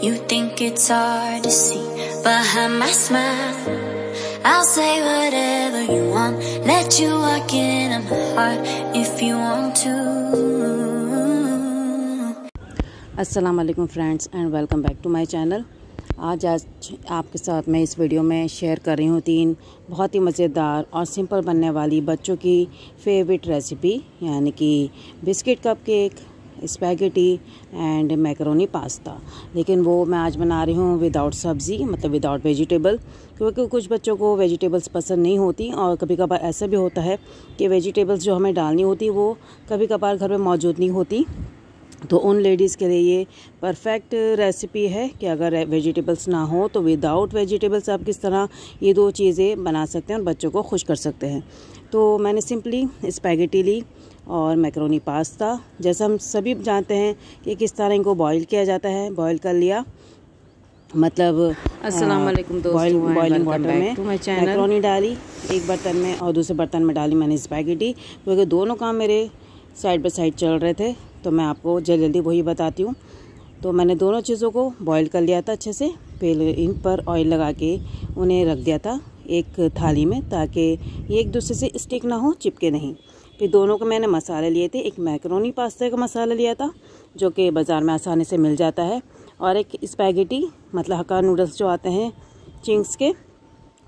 You think it's hard to see behind my smile. I'll say whatever you want, let you walk in on my heart if you want to. अस्सलाम वालेकुम friends and welcome back to my channel आज आज आपके साथ मैं इस video में share कर रही हूँ तीन बहुत ही मज़ेदार और सिंपल बनने वाली बच्चों की फेवरेट रेसिपी यानी कि biscuit cupcake spaghetti and macaroni pasta लेकिन वो मैं आज बना रही हूँ विदाउट सब्ज़ी मतलब विदाउट वेजिटेबल क्योंकि कुछ बच्चों को वेजिटेबल्स पसंद नहीं होती और कभी कभार ऐसा भी होता है कि वेजिटेबल्स जो हमें डालनी होती वो कभी कभार घर में मौजूद नहीं होती तो उन लेडीज़ के लिए ये परफेक्ट रेसिपी है कि अगर वेजिटेबल्स ना हो तो विदाउट वेजिटेबल्स आप किस तरह ये दो चीज़ें बना सकते हैं और बच्चों को खुश कर सकते हैं तो मैंने सिंपली स्पैगेटी ली और मैक्रोनी पास्ता जैसा हम सभी जानते हैं कि किस तरह इनको बॉईल किया जाता है बॉईल कर लिया मतलब अस्सलाम बॉइलिंग वाटर में मैक्रोनी डाली एक बर्तन में और दूसरे बर्तन में डाली मैंने स्पैगेटी क्योंकि दोनों काम मेरे साइड बाई साइड चल रहे थे तो मैं आपको जल्दी जल्दी वही बताती हूँ तो मैंने दोनों चीज़ों को बॉईल कर लिया था अच्छे से फिर इन पर ऑयल लगा के उन्हें रख दिया था एक थाली में ताकि ये एक दूसरे से स्टिक ना हो चिपके नहीं फिर दोनों को मैंने मसाले लिए थे एक मैक्रोनी पास्ता का मसाला लिया था जो कि बाज़ार में आसानी से मिल जाता है और एक स्पैगेटी मतलब हक्का नूडल्स जो आते हैं चिंग्स के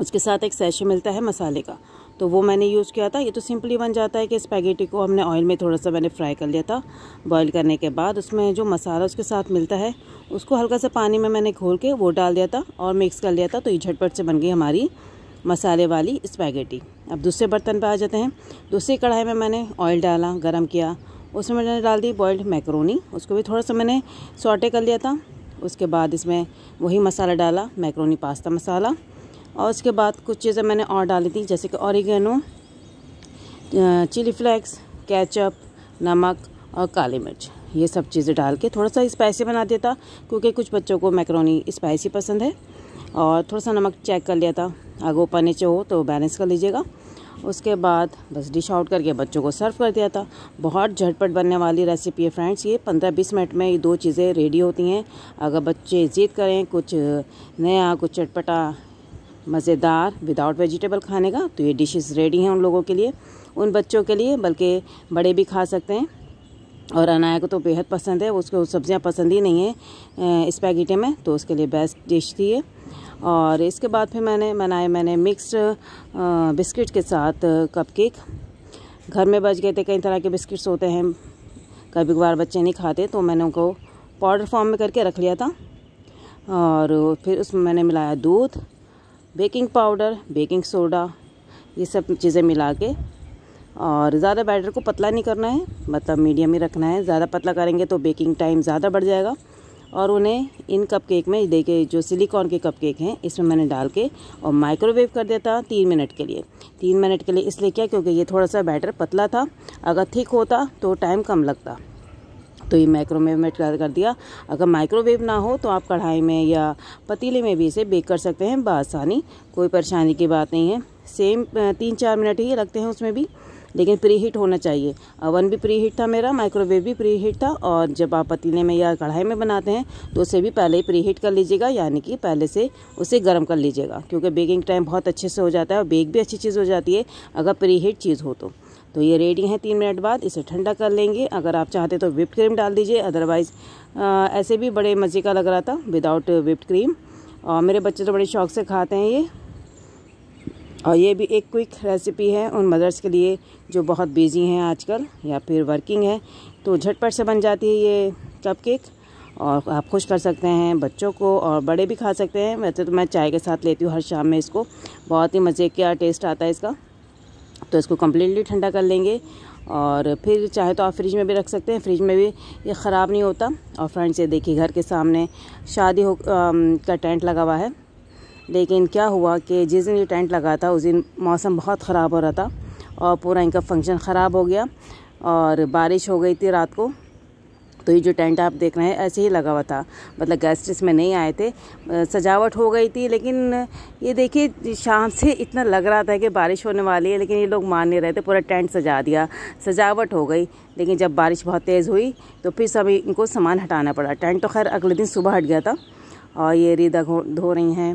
उसके साथ एक सैशे मिलता है मसाले का तो वो मैंने यूज़ किया था ये तो सिंपली बन जाता है कि स्पैगेटी को हमने ऑयल में थोड़ा सा मैंने फ्राई कर लिया था बॉईल करने के बाद उसमें जो मसाला उसके साथ मिलता है उसको हल्का सा पानी में मैंने घोल के वो डाल दिया था और मिक्स कर लिया था तो ये झटपट से बन गई हमारी मसाले वाली स्पैगेटी अब दूसरे बर्तन पर आ जाते हैं दूसरी कढ़ाई में मैंने ऑयल डाला गर्म किया उसमें मैंने डाल दी बॉयल्ड मैक्रोनी उसको भी थोड़ा सा मैंने सॉटे कर लिया था उसके बाद इसमें वही मसाला डाला मैक्रोनी पास्ता मसाला और उसके बाद कुछ चीज़ें मैंने और डाली थी जैसे कि औरगेनो चिली फ्लेक्स कैचअप नमक और काली मिर्च ये सब चीज़ें डाल के थोड़ा सा स्पाइसी बना दिया था क्योंकि कुछ बच्चों को मैक्रोनी स्पाइसी पसंद है और थोड़ा सा नमक चेक कर लिया था अगर ऊपर नीचे हो तो बैलेंस कर लीजिएगा उसके बाद बस डिश आउट करके बच्चों को सर्व कर दिया था बहुत झटपट बनने वाली रेसिपी है फ्रेंड्स ये पंद्रह बीस मिनट में ये दो चीज़ें रेडी होती हैं अगर बच्चे ज़िद करें कुछ नया कुछ चटपटा मज़ेदार विदाउट वेजिटेबल खाने का तो ये डिशेस रेडी हैं उन लोगों के लिए उन बच्चों के लिए बल्कि बड़े भी खा सकते हैं और अनाया को तो बेहद पसंद है उसको सब्ज़ियाँ पसंद ही नहीं है पैकेटे में तो उसके लिए बेस्ट डिश थी ये और इसके बाद फिर मैंने बनाए मैंने मिक्स्ड बिस्किट के साथ कपकेक घर में बच गए थे कई तरह के बिस्किट्स होते हैं कभी कभार बच्चे नहीं खाते तो मैंने उनको पाउडर फॉर्म में करके रख लिया था और फिर उसमें मैंने मिलाया दूध बेकिंग पाउडर बेकिंग सोडा ये सब चीज़ें मिला के और ज़्यादा बैटर को पतला नहीं करना है मतलब मीडियम ही रखना है ज़्यादा पतला करेंगे तो बेकिंग टाइम ज़्यादा बढ़ जाएगा और उन्हें इन कप केक में देखिए जो सिलिकॉन के कप केक हैं इसमें मैंने डाल के और माइक्रोवेव कर दिया था तीन मिनट के लिए तीन मिनट के लिए इसलिए क्या क्योंकि ये थोड़ा सा बैटर पतला था अगर थिक होता तो टाइम कम लगता तो ये माइक्रोवेव में कर कर दिया अगर माइक्रोवेव ना हो तो आप कढ़ाई में या पतीले में भी इसे बेक कर सकते हैं बसानी कोई परेशानी की बात नहीं है सेम तीन चार मिनट ही रखते हैं उसमें भी लेकिन प्री हीट होना चाहिए ओवन भी प्री हीट था मेरा माइक्रोवेव भी प्री हीट था और जब आप पतीले में या कढ़ाई में बनाते हैं तो उसे भी पहले ही प्री हीट कर लीजिएगा यानी कि पहले से उसे गर्म कर लीजिएगा क्योंकि बेकिंग टाइम बहुत अच्छे से हो जाता है और बेक भी अच्छी चीज़ हो जाती है अगर प्री हीट चीज़ हो तो तो ये रेडी हैं तीन मिनट बाद इसे ठंडा कर लेंगे अगर आप चाहते तो विप्ड क्रीम डाल दीजिए अदरवाइज़ ऐसे भी बड़े मज़े का लग रहा था विदाउट विप्ड क्रीम और मेरे बच्चे तो बड़े शौक से खाते हैं ये और ये भी एक क्विक रेसिपी है उन मदर्स के लिए जो बहुत बिजी हैं आजकल या फिर वर्किंग है तो झटपट से बन जाती है ये कपकेक और आप खुश कर सकते हैं बच्चों को और बड़े भी खा सकते हैं वैसे तो मैं चाय के साथ लेती हूँ हर शाम में इसको बहुत ही मज़े का टेस्ट आता है इसका तो इसको कम्प्लीटली ठंडा कर लेंगे और फिर चाहे तो आप फ्रिज में भी रख सकते हैं फ्रिज में भी ये ख़राब नहीं होता और फ्रेंड्स ये देखिए घर के सामने शादी हो आ, का टेंट लगा हुआ है लेकिन क्या हुआ कि जिस दिन ये टेंट लगा था उस दिन मौसम बहुत ख़राब हो रहा था और पूरा इनका फंक्शन ख़राब हो गया और बारिश हो गई थी रात को तो ये जो टेंट आप देख रहे हैं ऐसे ही लगा हुआ था मतलब गेस्ट इसमें नहीं आए थे सजावट हो गई थी लेकिन ये देखिए शाम से इतना लग रहा था कि बारिश होने वाली है लेकिन ये लोग मान नहीं रहे थे पूरा टेंट सजा दिया सजावट हो गई लेकिन जब बारिश बहुत तेज़ हुई तो फिर सभी इनको सामान हटाना पड़ा टेंट तो खैर अगले दिन सुबह हट गया था और ये रीदा धो रही हैं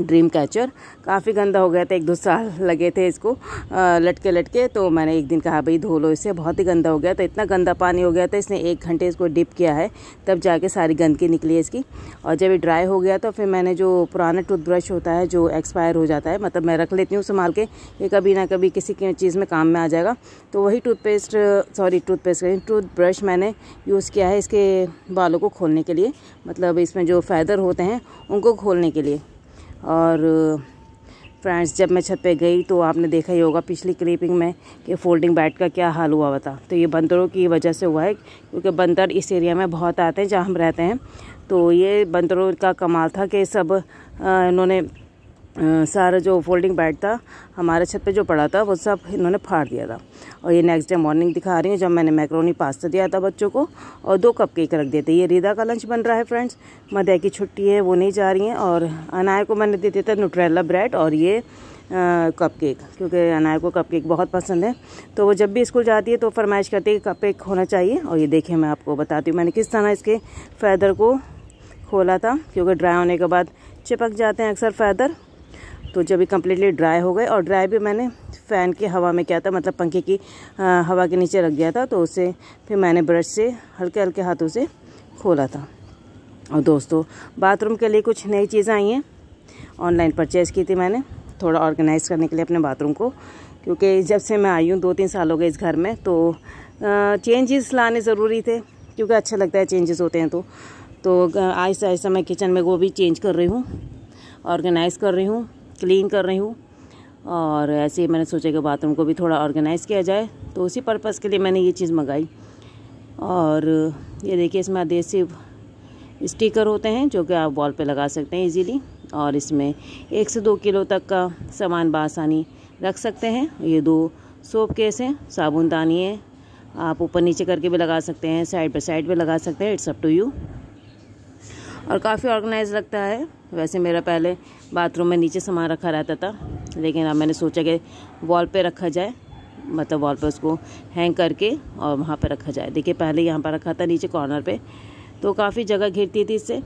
ड्रीम कैचर काफ़ी गंदा हो गया था एक दो साल लगे थे इसको आ, लटके लटके तो मैंने एक दिन कहा भाई धो लो इसे बहुत ही गंदा हो गया तो इतना गंदा पानी हो गया था इसने एक घंटे इसको डिप किया है तब जाके सारी गंदगी निकली इसकी और जब ये ड्राई हो गया तो फिर मैंने जो पुराना टूथब्रश होता है जो एक्सपायर हो जाता है मतलब मैं रख लेती हूँ संभाल के ये कभी ना कभी किसी की चीज़ में काम में आ जाएगा तो वही टूथपेस्ट सॉरी टूथपेस्ट टूथब्रश मैंने यूज़ किया है इसके बालों को खोलने के लिए मतलब इसमें जो फैदर होते हैं उनको खोलने के लिए और फ्रेंड्स जब मैं छत पे गई तो आपने देखा ही होगा पिछली क्लिपिंग में कि फोल्डिंग बैट का क्या हाल हुआ हुआ था तो ये बंदरों की वजह से हुआ है क्योंकि बंदर इस एरिया में बहुत आते हैं जहाँ हम रहते हैं तो ये बंदरों का कमाल था कि सब इन्होंने सारा जो फोल्डिंग बेड था हमारे छत पे जो पड़ा था वो सब इन्होंने फाड़ दिया था और ये नेक्स्ट डे मॉर्निंग दिखा रही हूँ जब मैंने मैक्रोनी पास्ता दिया था बच्चों को और दो कप केक रख दिए थे ये रीदा का लंच बन रहा है फ्रेंड्स मदे की छुट्टी है वो नहीं जा रही हैं और अनाय को मैंने दे दिया था न्यूट्रेला ब्रेड और ये कप केक क्योंकि अनाय को कप केक बहुत पसंद है तो वो जब भी स्कूल जाती है तो फरमाइश करती है कप केक होना चाहिए और ये देखें मैं आपको बताती हूँ मैंने किस तरह इसके फैदर को खोला था क्योंकि ड्राई होने के बाद चिपक जाते हैं अक्सर फैदर तो जब ये कम्प्लीटली ड्राई हो गए और ड्राई भी मैंने फ़ैन की हवा में किया था मतलब पंखे की आ, हवा के नीचे रख गया था तो उसे फिर मैंने ब्रश से हल्के हल्के हाथों से खोला था और दोस्तों बाथरूम के लिए कुछ नई चीज़ें आई हैं ऑनलाइन परचेज़ की थी मैंने थोड़ा ऑर्गेनाइज़ करने के लिए अपने बाथरूम को क्योंकि जब से मैं आई हूँ दो तीन साल हो गए इस घर में तो चेंजेस लाने ज़रूरी थे क्योंकि अच्छा लगता है चेंजेस होते हैं तो तो आहिस्ता आहिस्ता मैं किचन में वो भी चेंज कर रही हूँ ऑर्गेनाइज़ कर रही हूँ क्लीन कर रही हूँ और ऐसे ही मैंने सोचा कि बाथरूम को भी थोड़ा ऑर्गेनाइज़ किया जाए तो उसी पर्पज़ के लिए मैंने ये चीज़ मंगाई और ये देखिए इसमें अधेसिव स्टिकर होते हैं जो कि आप वॉल पे लगा सकते हैं इजीली और इसमें एक से दो किलो तक का सामान बसानी रख सकते हैं ये दो सोप केस हैं साबुन है आप ऊपर नीचे करके भी लगा सकते हैं साइड बाई साइड भी लगा सकते हैं इट्स अप टू यू और काफ़ी ऑर्गेनाइज लगता है वैसे मेरा पहले बाथरूम में नीचे सामान रखा रहता था लेकिन अब मैंने सोचा कि वॉल पे रखा जाए मतलब वॉल पे उसको हैंग करके और वहाँ पे रखा जाए देखिए पहले यहाँ पर रखा था नीचे कॉर्नर पे तो काफ़ी जगह घिरती थी इससे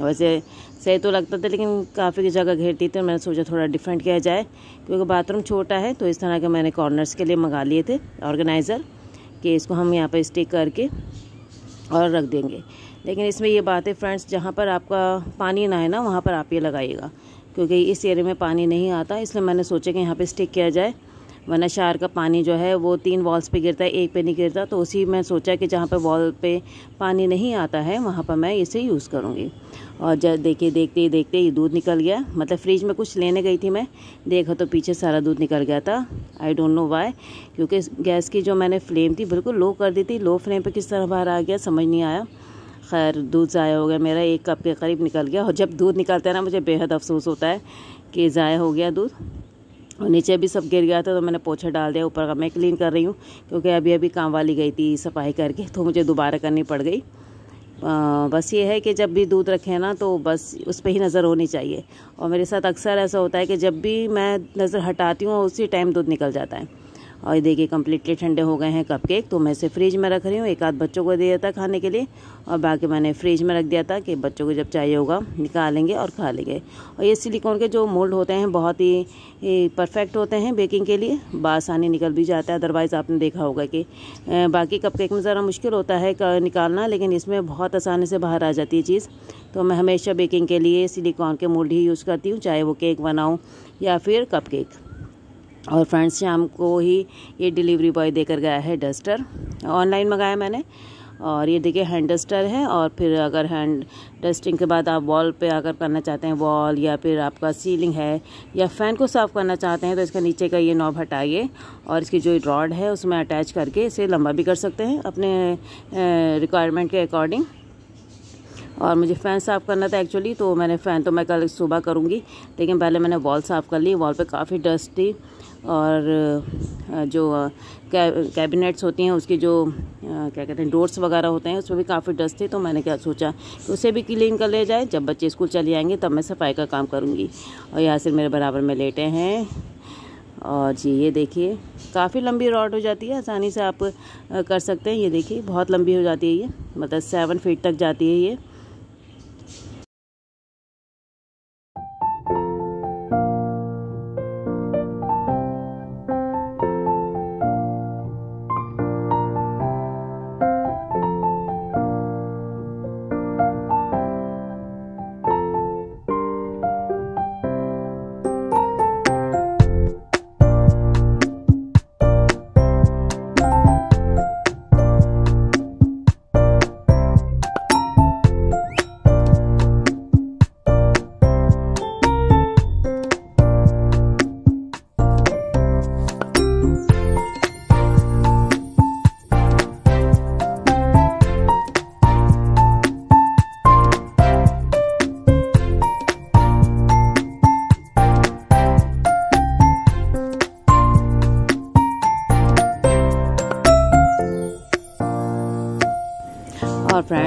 वैसे सही तो लगता था लेकिन काफ़ी जगह घेरती थी मैंने सोचा थोड़ा डिफरेंट किया जाए क्योंकि बाथरूम छोटा है तो इस तरह के मैंने कॉर्नर्स के लिए मंगा लिए थे ऑर्गेनाइज़र कि इसको हम यहाँ पर स्टिक करके और रख देंगे लेकिन इसमें ये बात है फ्रेंड्स जहाँ पर आपका पानी ना है ना वहाँ पर आप ये लगाइएगा क्योंकि इस एरिया में पानी नहीं आता इसलिए मैंने सोचा कि यहाँ पे स्टिक किया जाए वरना शार का पानी जो है वो तीन वॉल्स पे गिरता है एक पे नहीं गिरता तो उसी मैं सोचा कि जहाँ पे वॉल पे पानी नहीं आता है वहाँ पर मैं इसे यूज़ करूँगी और जब देखिए देखते ही देखते ही दूध निकल गया मतलब फ्रिज में कुछ लेने गई थी मैं देखा तो पीछे सारा दूध निकल गया था आई डोंट नो वाई क्योंकि गैस की जो मैंने फ्लेम थी बिल्कुल लो कर दी थी लो फ्लेम पर किस तरह बाहर आ गया समझ नहीं आया खैर दूध ज़ाया हो गया मेरा एक कप के करीब निकल गया और जब दूध निकलता है ना मुझे बेहद अफसोस होता है कि ज़ाया हो गया दूध और नीचे भी सब गिर गया था तो मैंने पोछा डाल दिया ऊपर का मैं क्लीन कर रही हूँ क्योंकि अभी अभी काम वाली गई थी सफाई करके तो मुझे दोबारा करनी पड़ गई आ, बस ये है कि जब भी दूध रखें ना तो बस उस पर ही नज़र होनी चाहिए और मेरे साथ अक्सर ऐसा होता है कि जब भी मैं नज़र हटाती हूँ उसी टाइम दूध निकल जाता है और देखिए कम्प्लीटली ठंडे हो गए हैं कपकेक तो मैं इसे फ्रिज में रख रही हूँ एक आध बच्चों को दे दिया था खाने के लिए और बाकी मैंने फ्रिज में रख दिया था कि बच्चों को जब चाहिए होगा निकालेंगे और खा लेंगे और ये सिलिकॉन के जो मोल्ड होते हैं बहुत ही परफेक्ट होते हैं बेकिंग के लिए बासानी निकल भी जाता है अदरवाइज़ आपने देखा होगा कि बाकी कप में ज़रा मुश्किल होता है निकालना लेकिन इसमें बहुत आसानी से बाहर आ जाती है चीज़ तो मैं हमेशा बेकिंग के लिए सिलिकॉन के मोल्ड ही यूज़ करती हूँ चाहे वो केक बनाऊँ या फिर कपकेक और फ्रेंड्स शाम को ही ये डिलीवरी बॉय देकर गया है डस्टर ऑनलाइन मंगाया मैंने और ये देखिए हैंड डस्टर है और फिर अगर हैंड डस्टिंग के बाद आप वॉल पे अगर करना चाहते हैं वॉल या फिर आपका सीलिंग है या फ़ैन को साफ़ करना चाहते हैं तो इसका नीचे का ये नॉब हटाइए और इसकी जो रॉड है उसमें अटैच करके इसे लंबा भी कर सकते हैं अपने रिक्वायरमेंट के अकॉर्डिंग और मुझे फ़ैन साफ़ करना था एक्चुअली तो मैंने फ़ैन तो मैं कल सुबह करूँगी लेकिन पहले मैंने वॉल साफ़ कर ली वॉल पर काफ़ी डस्ट थी और जो कैबिनेट्स होती हैं उसके जो क्या कहते हैं डोर्स वगैरह होते हैं उसमें भी काफ़ी डस्ट थी तो मैंने क्या सोचा कि उसे भी क्लीन कर ले जाए जब बच्चे स्कूल चले आएंगे तब मैं सफाई का काम करूँगी और यहाँ से मेरे बराबर में लेटे हैं और जी ये देखिए काफ़ी लंबी रॉड हो जाती है आसानी से आप कर सकते हैं ये देखिए बहुत लंबी हो जाती है ये मतलब सेवन फीट तक जाती है ये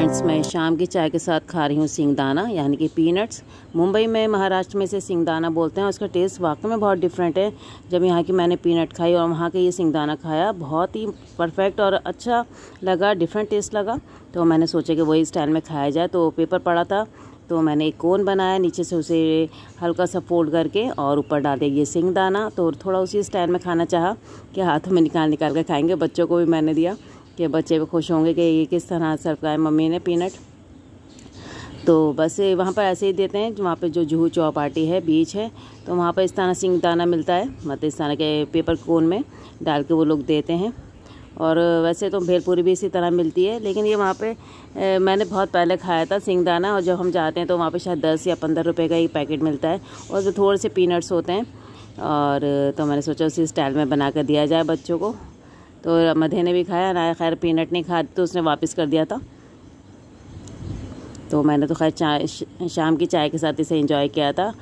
फ्रेंड्स मैं शाम की चाय के साथ खा रही हूँ सिंगदाना यानी कि पीनट्स मुंबई में महाराष्ट्र में से सिंगदाना बोलते हैं उसका टेस्ट वाकई में बहुत डिफरेंट है जब यहाँ की मैंने पीनट खाई और वहाँ के ये सिंगदाना खाया बहुत ही परफेक्ट और अच्छा लगा डिफरेंट टेस्ट लगा तो मैंने सोचा कि वही स्टाइल में खाया जाए तो पेपर पड़ा था तो मैंने एक कोन बनाया नीचे से उसे हल्का सा फोल्ड करके और ऊपर डाल दिया ये सिंगदाना तो थोड़ा उसी स्टाइल में खाना चाहा कि हाथों में निकाल निकाल कर खाएँगे बच्चों को भी मैंने दिया कि बच्चे भी खुश होंगे कि ये किस तरह सर्व कराए मम्मी ने पीनट तो बस वहाँ पर ऐसे ही देते हैं वहाँ पे जो जूहू चौपाटी है बीच है तो वहाँ पर इस तरह सिंह दाना मिलता है मतलब इस तरह के पेपर कोन में डाल के वो लोग देते हैं और वैसे तो भेलपूरी भी इसी तरह मिलती है लेकिन ये वहाँ पे ए, मैंने बहुत पहले खाया था सिंगदाना और जब हम जाते हैं तो वहाँ पे शायद दस या पंद्रह रुपए का एक पैकेट मिलता है और जो थोड़े से पीनट्स होते हैं और तो मैंने सोचा उसी स्टाइल में बना कर दिया जाए बच्चों को तो मधे ने भी खाया ना खैर पीनट नहीं खाया तो उसने वापस कर दिया था तो मैंने तो खैर चाय शाम की चाय के साथ इसे इंजॉय किया था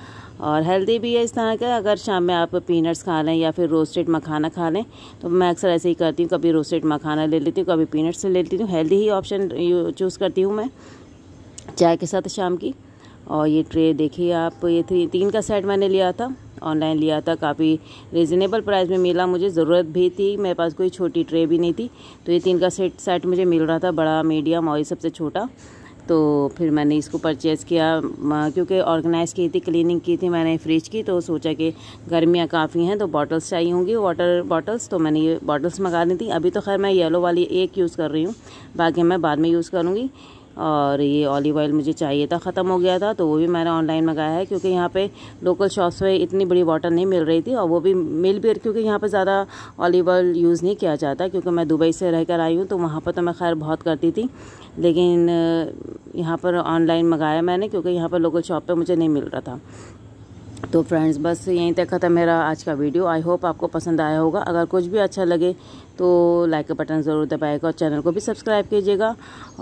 और हेल्दी भी है इस तरह का अगर शाम में आप पीनट्स खा लें या फिर रोस्टेड मखाना खा लें तो मैं अक्सर ऐसे ही करती हूँ कभी रोस्टेड मखाना ले लेती हूँ कभी पीनट्स ले लेती हूँ हेल्दी ही ऑप्शन चूज़ करती हूँ मैं चाय के साथ शाम की और ये ट्रे देखिए आप ये थ्री तीन का सेट मैंने लिया था ऑनलाइन लिया था काफ़ी रिजनेबल प्राइस में मिला मुझे ज़रूरत भी थी मेरे पास कोई छोटी ट्रे भी नहीं थी तो ये तीन का सेट सेट मुझे मिल रहा था बड़ा मीडियम और ये सबसे छोटा तो फिर मैंने इसको परचेज़ किया क्योंकि ऑर्गेनाइज़ की थी क्लीनिंग की थी मैंने फ्रिज की तो सोचा कि गर्मियाँ काफ़ी हैं तो बॉटल्स चाहिए होंगी वाटर बॉटल्स तो मैंने ये बॉटल्स मंगा दी थी अभी तो खैर मैं येलो वाली एक यूज़ कर रही हूँ बाकी मैं बाद में यूज़ करूँगी और ये ऑलिव ऑयल मुझे चाहिए था ख़त्म हो गया था तो वो भी मैंने ऑनलाइन मंगाया है क्योंकि यहाँ पे लोकल शॉप्स में इतनी बड़ी बॉटल नहीं मिल रही थी और वो भी मिल भी क्योंकि यहाँ पर ज़्यादा ऑलिव ऑयल यूज़ नहीं किया जाता क्योंकि मैं दुबई से रह कर आई हूँ तो वहाँ पर तो मैं खैर बहुत करती थी लेकिन यहाँ पर ऑनलाइन मंगाया मैंने क्योंकि यहाँ पर लोकल शॉप पर मुझे नहीं मिल रहा था तो फ्रेंड्स बस यहीं तक था मेरा आज का वीडियो आई होप आपको पसंद आया होगा अगर कुछ भी अच्छा लगे तो लाइक का बटन ज़रूर दबाएगा और चैनल को भी सब्सक्राइब कीजिएगा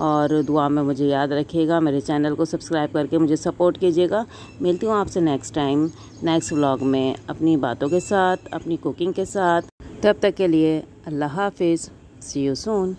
और दुआ में मुझे याद रखिएगा मेरे चैनल को सब्सक्राइब करके मुझे सपोर्ट कीजिएगा मिलती हूँ आपसे नेक्स्ट टाइम नेक्स्ट व्लॉग में अपनी बातों के साथ अपनी कुकिंग के साथ तब तक के लिए अल्लाह हाफिज़ सी यू सून